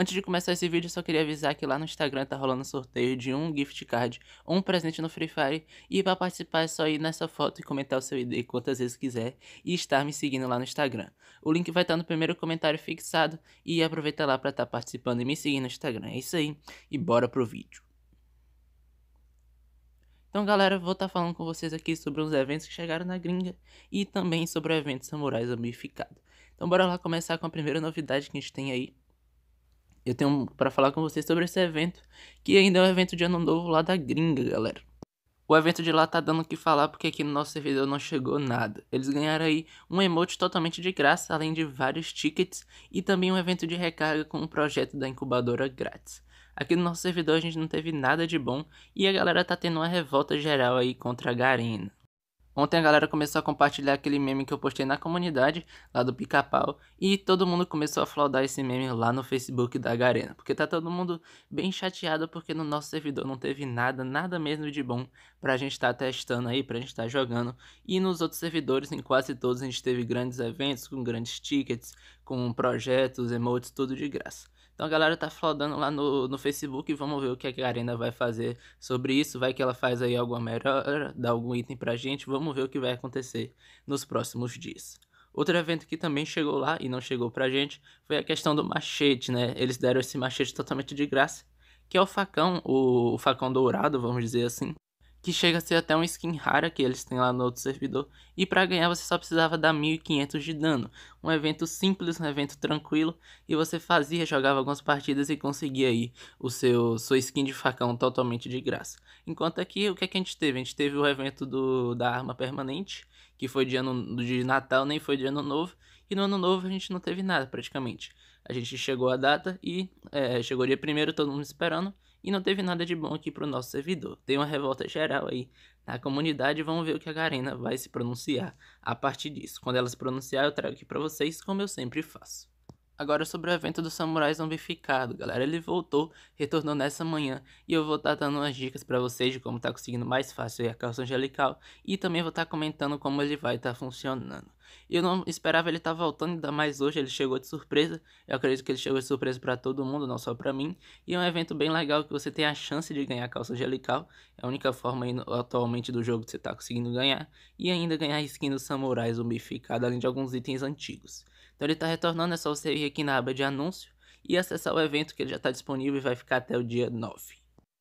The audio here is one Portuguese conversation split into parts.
Antes de começar esse vídeo, só queria avisar que lá no Instagram tá rolando sorteio de um gift card, um presente no Free Fire, e para participar é só ir nessa foto e comentar o seu ID quantas vezes quiser e estar me seguindo lá no Instagram. O link vai estar tá no primeiro comentário fixado e aproveita lá para estar tá participando e me seguir no Instagram. É isso aí, e bora pro vídeo. Então, galera, vou estar tá falando com vocês aqui sobre uns eventos que chegaram na gringa e também sobre o evento Samurai Zombificado. Então, bora lá começar com a primeira novidade que a gente tem aí, eu tenho para falar com vocês sobre esse evento, que ainda é um evento de ano novo lá da gringa, galera. O evento de lá tá dando o que falar porque aqui no nosso servidor não chegou nada. Eles ganharam aí um emote totalmente de graça, além de vários tickets e também um evento de recarga com um projeto da incubadora grátis. Aqui no nosso servidor a gente não teve nada de bom e a galera tá tendo uma revolta geral aí contra a Garena. Ontem a galera começou a compartilhar aquele meme que eu postei na comunidade, lá do pica-pau, e todo mundo começou a flodar esse meme lá no Facebook da Garena, porque tá todo mundo bem chateado porque no nosso servidor não teve nada, nada mesmo de bom pra gente estar tá testando aí, pra gente estar tá jogando, e nos outros servidores, em quase todos, a gente teve grandes eventos, com grandes tickets, com projetos, emotes, tudo de graça. Então a galera tá flodando lá no, no Facebook e vamos ver o que a Garena vai fazer sobre isso. Vai que ela faz aí alguma melhora, dá algum item pra gente, vamos Vamos ver o que vai acontecer nos próximos dias. Outro evento que também chegou lá e não chegou pra gente foi a questão do machete, né? Eles deram esse machete totalmente de graça, que é o facão, o, o facão dourado, vamos dizer assim, que chega a ser até uma skin rara que eles têm lá no outro servidor, e para ganhar você só precisava dar 1500 de dano. Um evento simples, um evento tranquilo, e você fazia, jogava algumas partidas e conseguia aí o seu sua skin de facão totalmente de graça. Enquanto aqui, o que, é que a gente teve? A gente teve o evento do, da arma permanente, que foi de ano de Natal, nem foi de ano novo, e no ano novo a gente não teve nada praticamente. A gente chegou a data e é, chegou dia primeiro, todo mundo esperando. E não teve nada de bom aqui pro nosso servidor. Tem uma revolta geral aí na comunidade. Vamos ver o que a Garena vai se pronunciar a partir disso. Quando ela se pronunciar, eu trago aqui para vocês, como eu sempre faço. Agora sobre o evento do Samurai Zombificado, galera, ele voltou, retornou nessa manhã e eu vou estar tá dando umas dicas para vocês de como tá conseguindo mais fácil a calça angelical e também vou estar tá comentando como ele vai estar tá funcionando. Eu não esperava ele estar tá voltando, ainda mais hoje ele chegou de surpresa. Eu acredito que ele chegou de surpresa para todo mundo, não só para mim. E é um evento bem legal que você tem a chance de ganhar a calça angelical. É a única forma atualmente do jogo que você tá conseguindo ganhar e ainda ganhar a skin do Samurai Zombificado, além de alguns itens antigos. Então ele está retornando, é só você ir aqui na aba de anúncio e acessar o evento que ele já está disponível e vai ficar até o dia 9.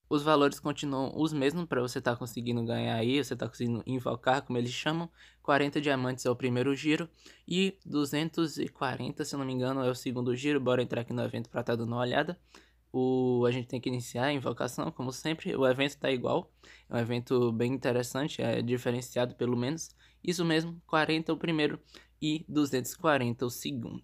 Os valores continuam os mesmos para você estar tá conseguindo ganhar aí, você está conseguindo invocar, como eles chamam. 40 diamantes é o primeiro giro e 240, se não me engano, é o segundo giro. Bora entrar aqui no evento para estar tá dando uma olhada. O, a gente tem que iniciar a invocação, como sempre. O evento está igual, é um evento bem interessante, é diferenciado pelo menos. Isso mesmo, 40 é o primeiro e 240 o segundo.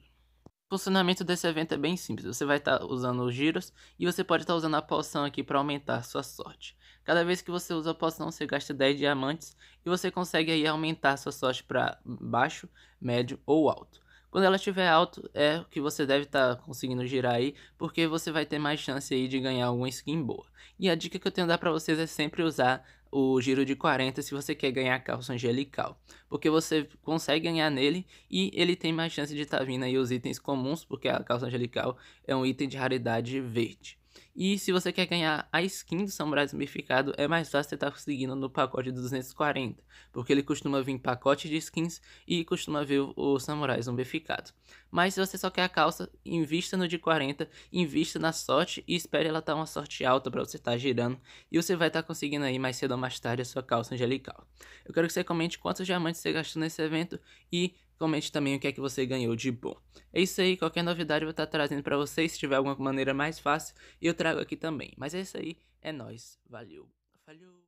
O funcionamento desse evento é bem simples. Você vai estar tá usando os giros e você pode estar tá usando a poção aqui para aumentar sua sorte. Cada vez que você usa a poção, você gasta 10 diamantes e você consegue aí aumentar sua sorte para baixo, médio ou alto. Quando ela estiver alto, é o que você deve estar tá conseguindo girar aí, porque você vai ter mais chance aí de ganhar alguma skin boa. E a dica que eu tenho a dar para vocês é sempre usar o giro de 40 se você quer ganhar calça angelical, porque você consegue ganhar nele e ele tem mais chance de estar tá vindo aí os itens comuns, porque a calça angelical é um item de raridade verde. E se você quer ganhar a skin do samurai zumbificado, é mais fácil você estar tá conseguindo no pacote do 240, porque ele costuma vir em pacote de skins e costuma vir o samurai zumbificado. Mas se você só quer a calça, invista no de 40, invista na sorte e espere ela estar tá uma sorte alta para você estar tá girando e você vai estar tá conseguindo aí mais cedo ou mais tarde a sua calça angelical. Eu quero que você comente quantos diamantes você gastou nesse evento e Comente também o que é que você ganhou de bom. É isso aí, qualquer novidade eu vou estar tá trazendo para vocês, se tiver alguma maneira mais fácil, eu trago aqui também. Mas é isso aí, é nós. Valeu. Valeu.